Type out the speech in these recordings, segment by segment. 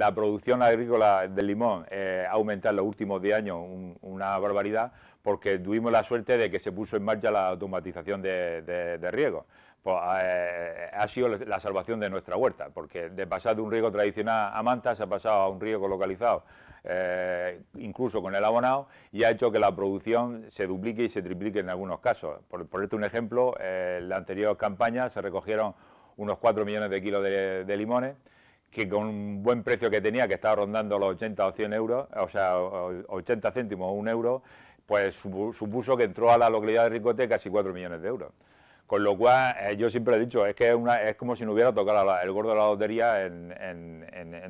la producción agrícola de limón eh, ha aumentado en los últimos 10 años una barbaridad porque tuvimos la suerte de que se puso en marcha la automatización de, riego. Pues, eh, ha sido la salvación de nuestra huerta, porque de pasar de un riego tradicional a manta se ha pasado a un riego localizado, eh, incluso con el abonado, y ha hecho que la producción se duplique y se triplique en algunos casos. Por ponerte un ejemplo, en la anterior campaña se recogieron unos 4 millones de kilos de limones, que con un buen precio que tenía, que estaba rondando los 80 o 100 euros, o sea, 80 céntimos o un euro, pues supuso que entró a la localidad de Ricote casi 4 millones de euros. Con lo cual, eh, yo siempre he dicho, es que es como si no hubiera tocado el gordo de la lotería en,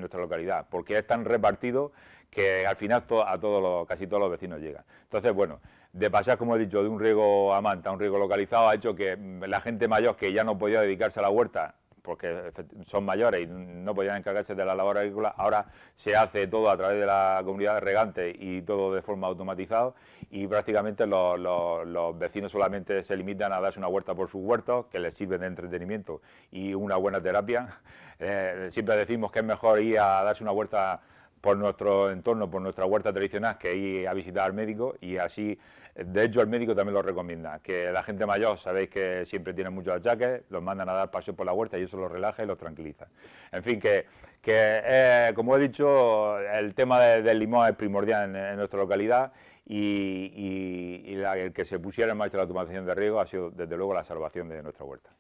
nuestra localidad, porque es tan repartido que al final a todos los, casi todos los vecinos llegan. Entonces, bueno, de pasar, como he dicho, de un riego a manta un riego localizado, ha hecho que mm, la gente mayor que ya no podía dedicarse a la huerta porque son mayores y no podían encargarse de la labor agrícola, ahora se hace todo a través de la comunidad regante y todo de forma automatizada y prácticamente los, vecinos solamente se limitan a darse una huerta por sus huertos, que les sirve de entretenimiento y una buena terapia. Eh, siempre decimos que es mejor ir a darse una huerta por nuestro entorno, por nuestra huerta tradicional, que ir a visitar al médico y así, de hecho, el médico también lo recomienda, que la gente mayor, sabéis que siempre tiene muchos achaques, los mandan a dar paseo por la huerta y eso los relaja y los tranquiliza. En fin, que, que eh, como he dicho, el tema del limón es primordial en, nuestra localidad y, el que se pusiera en marcha la automatización de riego ha sido, desde luego, la salvación de nuestra huerta.